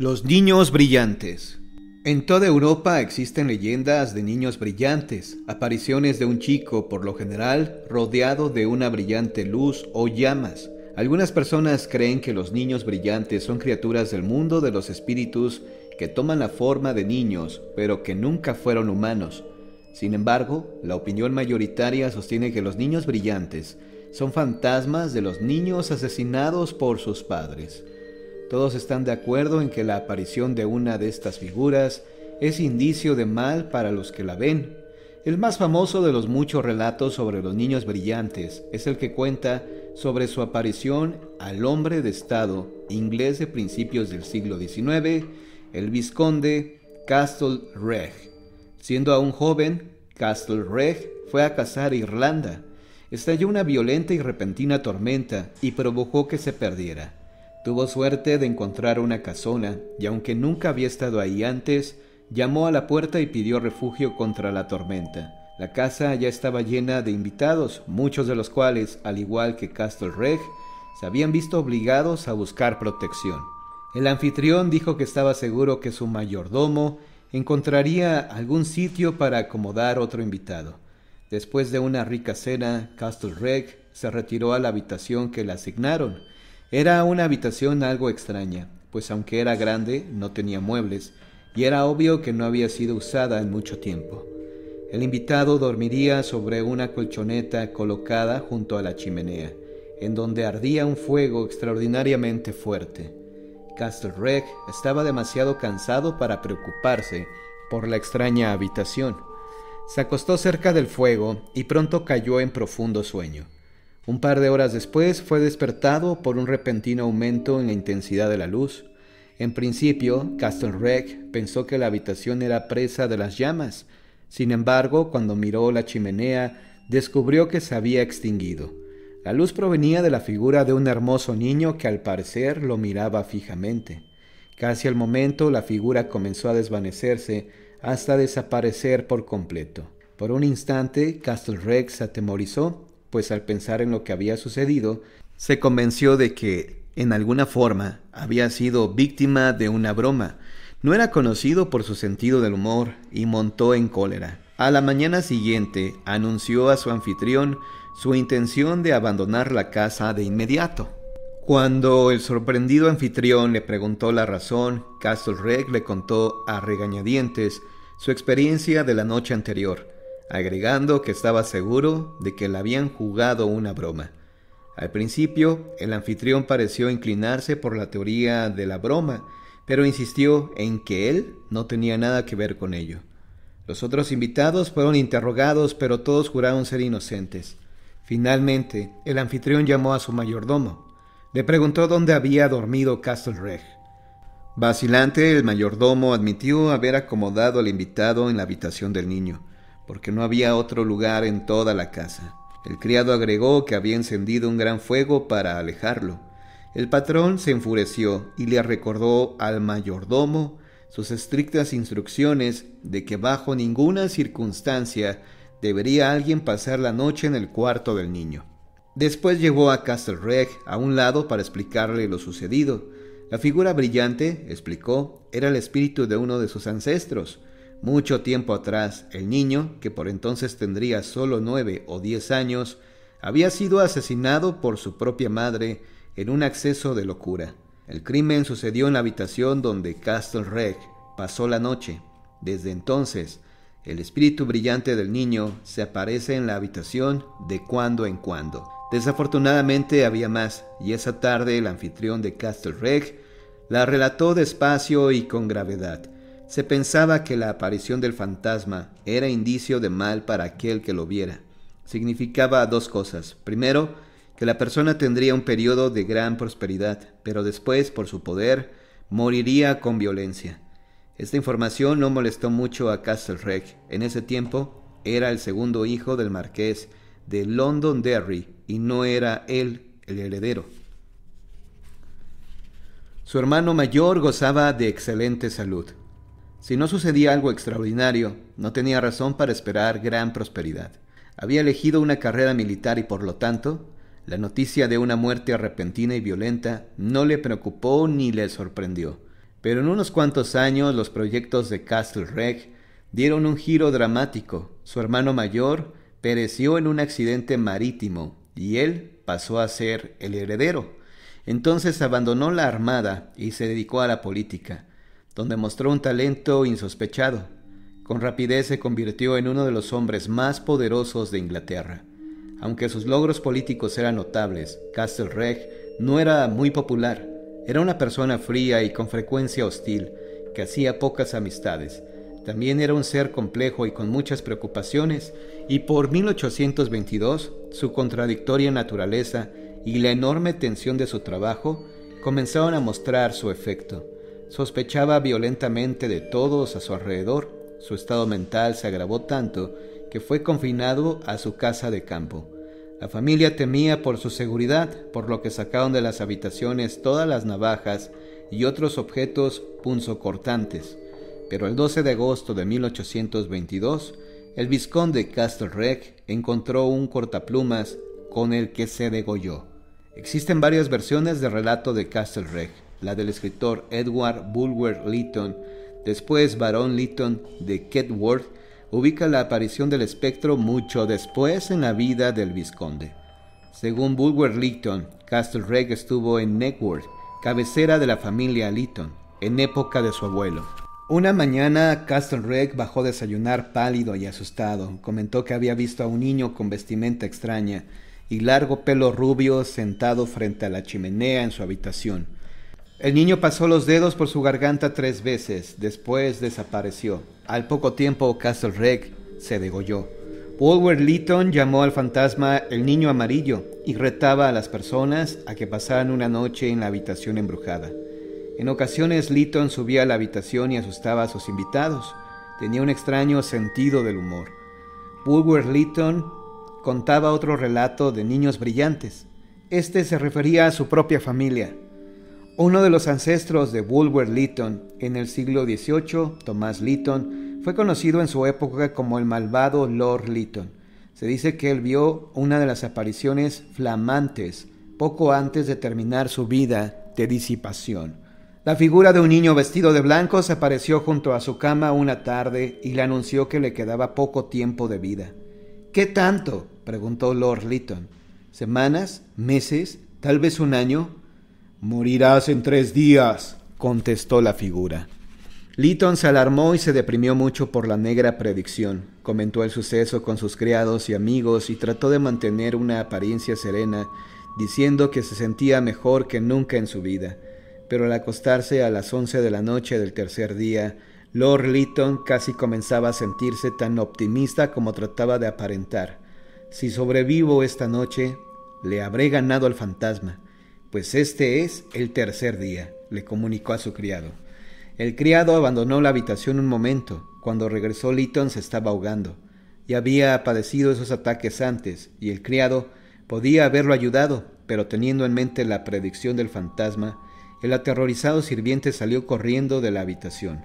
Los niños brillantes. En toda Europa existen leyendas de niños brillantes, apariciones de un chico por lo general rodeado de una brillante luz o llamas. Algunas personas creen que los niños brillantes son criaturas del mundo de los espíritus que toman la forma de niños, pero que nunca fueron humanos. Sin embargo, la opinión mayoritaria sostiene que los niños brillantes son fantasmas de los niños asesinados por sus padres. Todos están de acuerdo en que la aparición de una de estas figuras es indicio de mal para los que la ven. El más famoso de los muchos relatos sobre los niños brillantes es el que cuenta sobre su aparición al hombre de Estado inglés de principios del siglo XIX, el vizconde Castlereagh. Siendo aún joven, Castle Castlereagh fue a cazar a Irlanda. Estalló una violenta y repentina tormenta y provocó que se perdiera. Tuvo suerte de encontrar una casona, y aunque nunca había estado ahí antes, llamó a la puerta y pidió refugio contra la tormenta. La casa ya estaba llena de invitados, muchos de los cuales, al igual que Castle Reg, se habían visto obligados a buscar protección. El anfitrión dijo que estaba seguro que su mayordomo encontraría algún sitio para acomodar otro invitado. Después de una rica cena, Castle Reg se retiró a la habitación que le asignaron, era una habitación algo extraña, pues aunque era grande, no tenía muebles, y era obvio que no había sido usada en mucho tiempo. El invitado dormiría sobre una colchoneta colocada junto a la chimenea, en donde ardía un fuego extraordinariamente fuerte. Castlereagh estaba demasiado cansado para preocuparse por la extraña habitación. Se acostó cerca del fuego y pronto cayó en profundo sueño. Un par de horas después fue despertado por un repentino aumento en la intensidad de la luz. En principio, Rock pensó que la habitación era presa de las llamas. Sin embargo, cuando miró la chimenea, descubrió que se había extinguido. La luz provenía de la figura de un hermoso niño que al parecer lo miraba fijamente. Casi al momento la figura comenzó a desvanecerse hasta desaparecer por completo. Por un instante, Rock se atemorizó pues al pensar en lo que había sucedido, se convenció de que, en alguna forma, había sido víctima de una broma. No era conocido por su sentido del humor y montó en cólera. A la mañana siguiente anunció a su anfitrión su intención de abandonar la casa de inmediato. Cuando el sorprendido anfitrión le preguntó la razón, Reg le contó a regañadientes su experiencia de la noche anterior agregando que estaba seguro de que le habían jugado una broma. Al principio, el anfitrión pareció inclinarse por la teoría de la broma, pero insistió en que él no tenía nada que ver con ello. Los otros invitados fueron interrogados, pero todos juraron ser inocentes. Finalmente, el anfitrión llamó a su mayordomo. Le preguntó dónde había dormido Castlereagh. Vacilante, el mayordomo admitió haber acomodado al invitado en la habitación del niño porque no había otro lugar en toda la casa. El criado agregó que había encendido un gran fuego para alejarlo. El patrón se enfureció y le recordó al mayordomo sus estrictas instrucciones de que bajo ninguna circunstancia debería alguien pasar la noche en el cuarto del niño. Después llevó a Castlereagh a un lado para explicarle lo sucedido. La figura brillante, explicó, era el espíritu de uno de sus ancestros, mucho tiempo atrás, el niño, que por entonces tendría solo nueve o diez años, había sido asesinado por su propia madre en un acceso de locura. El crimen sucedió en la habitación donde Castle pasó la noche. Desde entonces, el espíritu brillante del niño se aparece en la habitación de cuando en cuando. Desafortunadamente había más, y esa tarde el anfitrión de Castle la relató despacio y con gravedad. Se pensaba que la aparición del fantasma era indicio de mal para aquel que lo viera. Significaba dos cosas. Primero, que la persona tendría un periodo de gran prosperidad, pero después, por su poder, moriría con violencia. Esta información no molestó mucho a Castlereagh. En ese tiempo era el segundo hijo del marqués de Londonderry y no era él el heredero. Su hermano mayor gozaba de excelente salud. Si no sucedía algo extraordinario, no tenía razón para esperar gran prosperidad. Había elegido una carrera militar y por lo tanto, la noticia de una muerte repentina y violenta no le preocupó ni le sorprendió. Pero en unos cuantos años los proyectos de Castle Reg dieron un giro dramático. Su hermano mayor pereció en un accidente marítimo y él pasó a ser el heredero. Entonces abandonó la armada y se dedicó a la política donde mostró un talento insospechado. Con rapidez se convirtió en uno de los hombres más poderosos de Inglaterra. Aunque sus logros políticos eran notables, Castlereagh no era muy popular. Era una persona fría y con frecuencia hostil, que hacía pocas amistades. También era un ser complejo y con muchas preocupaciones, y por 1822 su contradictoria naturaleza y la enorme tensión de su trabajo comenzaron a mostrar su efecto. Sospechaba violentamente de todos a su alrededor. Su estado mental se agravó tanto que fue confinado a su casa de campo. La familia temía por su seguridad, por lo que sacaron de las habitaciones todas las navajas y otros objetos punzocortantes. Pero el 12 de agosto de 1822, el vizconde Castlereagh encontró un cortaplumas con el que se degolló. Existen varias versiones del relato de Castlereagh la del escritor Edward Bulwer Lytton, después Barón Lytton de Kedworth, ubica la aparición del espectro mucho después en la vida del vizconde. Según Bulwer Lytton, Castle estuvo en Neckworth, cabecera de la familia Lytton, en época de su abuelo. Una mañana, Castle Castlereagh bajó a desayunar pálido y asustado. Comentó que había visto a un niño con vestimenta extraña y largo pelo rubio sentado frente a la chimenea en su habitación. El niño pasó los dedos por su garganta tres veces, después desapareció. Al poco tiempo, Castle Castlereagh se degolló. bulwer Lytton llamó al fantasma el niño amarillo y retaba a las personas a que pasaran una noche en la habitación embrujada. En ocasiones Lytton subía a la habitación y asustaba a sus invitados. Tenía un extraño sentido del humor. Bulwer Lytton contaba otro relato de niños brillantes. Este se refería a su propia familia. Uno de los ancestros de Bulwer Lytton en el siglo XVIII, Thomas Lytton, fue conocido en su época como el malvado Lord Lytton. Se dice que él vio una de las apariciones flamantes poco antes de terminar su vida de disipación. La figura de un niño vestido de blanco se apareció junto a su cama una tarde y le anunció que le quedaba poco tiempo de vida. ¿Qué tanto? preguntó Lord Lytton. ¿Semanas? ¿Meses? ¿Tal vez un año? Morirás en tres días, contestó la figura. Lytton se alarmó y se deprimió mucho por la negra predicción. Comentó el suceso con sus criados y amigos y trató de mantener una apariencia serena, diciendo que se sentía mejor que nunca en su vida. Pero al acostarse a las once de la noche del tercer día, Lord Lytton casi comenzaba a sentirse tan optimista como trataba de aparentar. Si sobrevivo esta noche, le habré ganado al fantasma pues este es el tercer día, le comunicó a su criado. El criado abandonó la habitación un momento. Cuando regresó Lytton se estaba ahogando. y había padecido esos ataques antes, y el criado podía haberlo ayudado, pero teniendo en mente la predicción del fantasma, el aterrorizado sirviente salió corriendo de la habitación.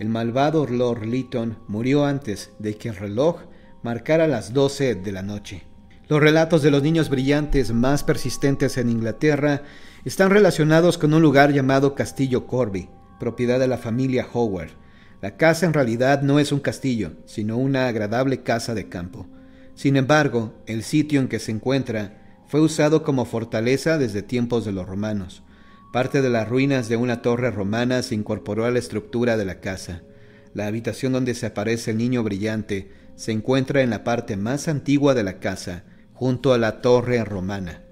El malvado Lord Lytton murió antes de que el reloj marcara las doce de la noche. Los relatos de los niños brillantes más persistentes en Inglaterra están relacionados con un lugar llamado Castillo Corby, propiedad de la familia Howard. La casa en realidad no es un castillo, sino una agradable casa de campo. Sin embargo, el sitio en que se encuentra fue usado como fortaleza desde tiempos de los romanos. Parte de las ruinas de una torre romana se incorporó a la estructura de la casa. La habitación donde se aparece el niño brillante se encuentra en la parte más antigua de la casa, junto a la torre romana.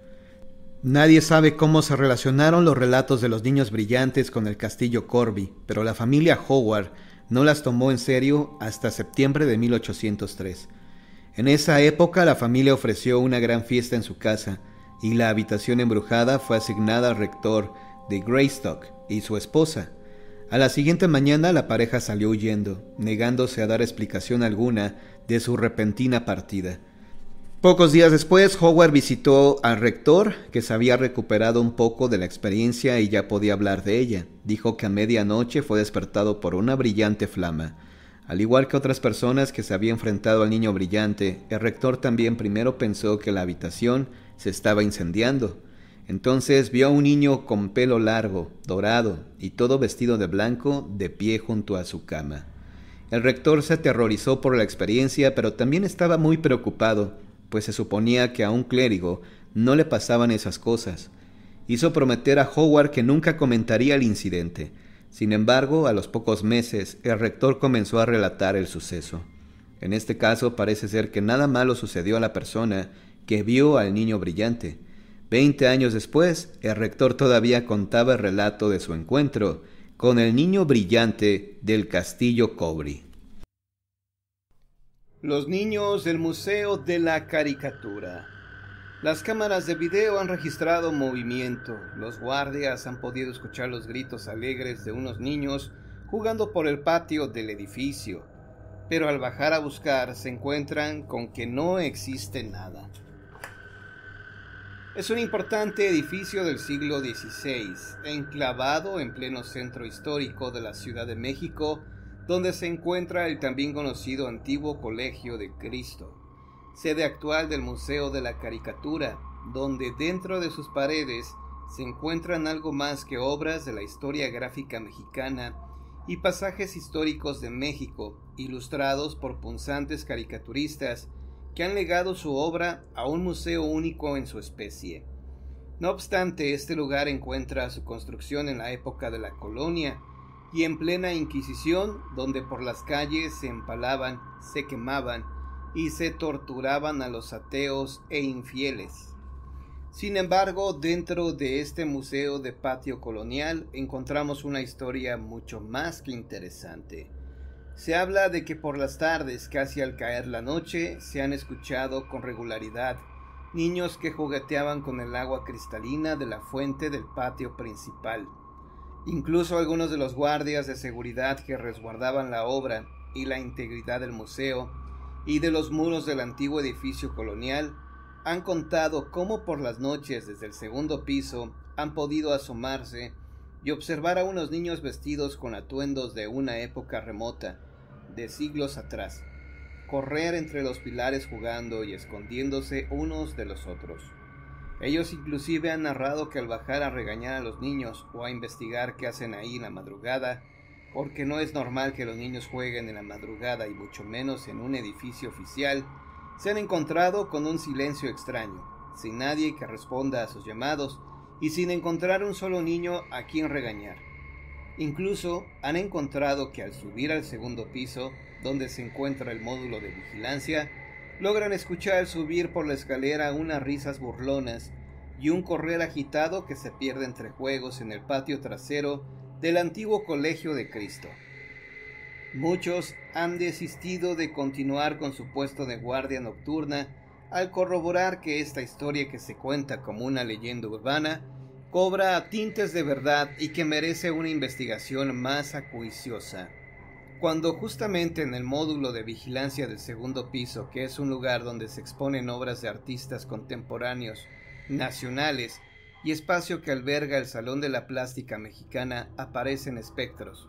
Nadie sabe cómo se relacionaron los relatos de los niños brillantes con el castillo Corby, pero la familia Howard no las tomó en serio hasta septiembre de 1803. En esa época la familia ofreció una gran fiesta en su casa y la habitación embrujada fue asignada al rector de Greystock y su esposa. A la siguiente mañana la pareja salió huyendo, negándose a dar explicación alguna de su repentina partida. Pocos días después, Howard visitó al rector, que se había recuperado un poco de la experiencia y ya podía hablar de ella. Dijo que a medianoche fue despertado por una brillante flama. Al igual que otras personas que se había enfrentado al niño brillante, el rector también primero pensó que la habitación se estaba incendiando. Entonces vio a un niño con pelo largo, dorado y todo vestido de blanco de pie junto a su cama. El rector se aterrorizó por la experiencia, pero también estaba muy preocupado pues se suponía que a un clérigo no le pasaban esas cosas. Hizo prometer a Howard que nunca comentaría el incidente. Sin embargo, a los pocos meses, el rector comenzó a relatar el suceso. En este caso parece ser que nada malo sucedió a la persona que vio al niño brillante. Veinte años después, el rector todavía contaba el relato de su encuentro con el niño brillante del castillo Cobri. Los niños del Museo de la Caricatura. Las cámaras de video han registrado movimiento. Los guardias han podido escuchar los gritos alegres de unos niños jugando por el patio del edificio. Pero al bajar a buscar se encuentran con que no existe nada. Es un importante edificio del siglo XVI, enclavado en pleno centro histórico de la Ciudad de México, donde se encuentra el también conocido antiguo Colegio de Cristo, sede actual del Museo de la Caricatura, donde dentro de sus paredes se encuentran algo más que obras de la historia gráfica mexicana y pasajes históricos de México, ilustrados por punzantes caricaturistas que han legado su obra a un museo único en su especie. No obstante, este lugar encuentra su construcción en la época de la colonia, y en plena Inquisición, donde por las calles se empalaban, se quemaban y se torturaban a los ateos e infieles. Sin embargo, dentro de este museo de patio colonial encontramos una historia mucho más que interesante. Se habla de que por las tardes, casi al caer la noche, se han escuchado con regularidad niños que jugueteaban con el agua cristalina de la fuente del patio principal Incluso algunos de los guardias de seguridad que resguardaban la obra y la integridad del museo y de los muros del antiguo edificio colonial han contado cómo por las noches desde el segundo piso han podido asomarse y observar a unos niños vestidos con atuendos de una época remota, de siglos atrás, correr entre los pilares jugando y escondiéndose unos de los otros. Ellos inclusive han narrado que al bajar a regañar a los niños o a investigar qué hacen ahí en la madrugada, porque no es normal que los niños jueguen en la madrugada y mucho menos en un edificio oficial, se han encontrado con un silencio extraño, sin nadie que responda a sus llamados y sin encontrar un solo niño a quien regañar. Incluso han encontrado que al subir al segundo piso, donde se encuentra el módulo de vigilancia, logran escuchar subir por la escalera unas risas burlonas y un correr agitado que se pierde entre juegos en el patio trasero del antiguo Colegio de Cristo. Muchos han desistido de continuar con su puesto de guardia nocturna al corroborar que esta historia que se cuenta como una leyenda urbana cobra tintes de verdad y que merece una investigación más acuiciosa. Cuando justamente en el módulo de vigilancia del segundo piso, que es un lugar donde se exponen obras de artistas contemporáneos, nacionales, y espacio que alberga el Salón de la Plástica Mexicana, aparecen espectros.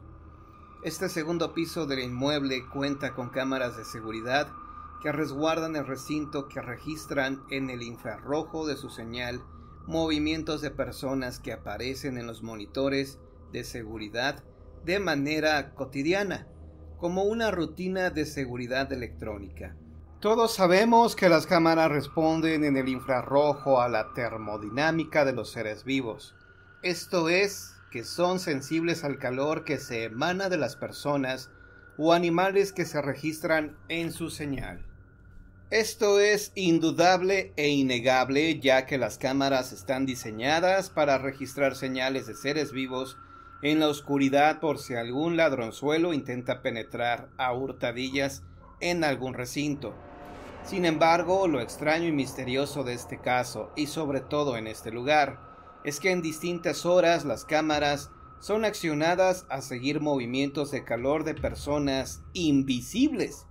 Este segundo piso del inmueble cuenta con cámaras de seguridad que resguardan el recinto que registran en el infrarrojo de su señal movimientos de personas que aparecen en los monitores de seguridad de manera cotidiana como una rutina de seguridad electrónica. Todos sabemos que las cámaras responden en el infrarrojo a la termodinámica de los seres vivos. Esto es, que son sensibles al calor que se emana de las personas o animales que se registran en su señal. Esto es indudable e innegable ya que las cámaras están diseñadas para registrar señales de seres vivos en la oscuridad por si algún ladronzuelo intenta penetrar a hurtadillas en algún recinto. Sin embargo, lo extraño y misterioso de este caso, y sobre todo en este lugar, es que en distintas horas las cámaras son accionadas a seguir movimientos de calor de personas invisibles.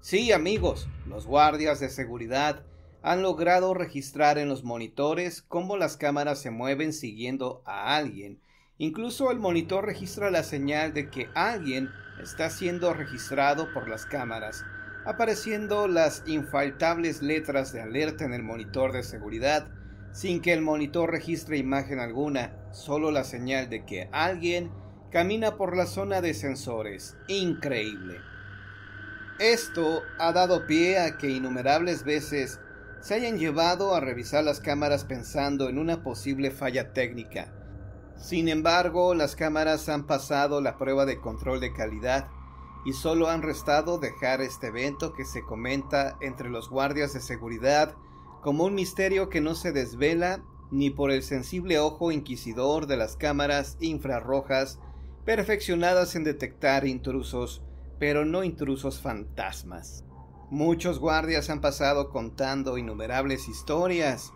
Sí, amigos, los guardias de seguridad han logrado registrar en los monitores cómo las cámaras se mueven siguiendo a alguien Incluso el monitor registra la señal de que alguien está siendo registrado por las cámaras, apareciendo las infaltables letras de alerta en el monitor de seguridad, sin que el monitor registre imagen alguna, solo la señal de que alguien camina por la zona de sensores. Increíble. Esto ha dado pie a que innumerables veces se hayan llevado a revisar las cámaras pensando en una posible falla técnica sin embargo, las cámaras han pasado la prueba de control de calidad y solo han restado dejar este evento que se comenta entre los guardias de seguridad como un misterio que no se desvela ni por el sensible ojo inquisidor de las cámaras infrarrojas perfeccionadas en detectar intrusos, pero no intrusos fantasmas. Muchos guardias han pasado contando innumerables historias,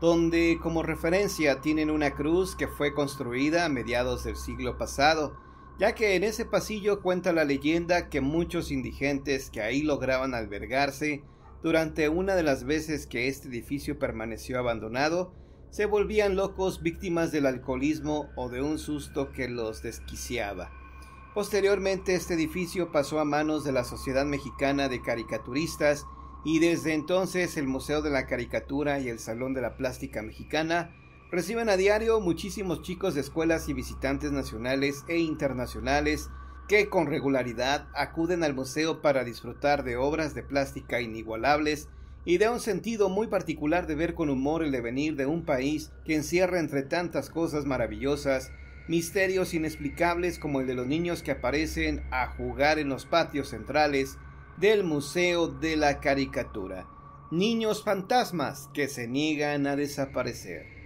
donde como referencia tienen una cruz que fue construida a mediados del siglo pasado, ya que en ese pasillo cuenta la leyenda que muchos indigentes que ahí lograban albergarse durante una de las veces que este edificio permaneció abandonado, se volvían locos víctimas del alcoholismo o de un susto que los desquiciaba. Posteriormente este edificio pasó a manos de la Sociedad Mexicana de Caricaturistas y desde entonces el Museo de la Caricatura y el Salón de la Plástica Mexicana reciben a diario muchísimos chicos de escuelas y visitantes nacionales e internacionales que con regularidad acuden al museo para disfrutar de obras de plástica inigualables y de un sentido muy particular de ver con humor el devenir de un país que encierra entre tantas cosas maravillosas misterios inexplicables como el de los niños que aparecen a jugar en los patios centrales, del Museo de la Caricatura. Niños fantasmas que se niegan a desaparecer.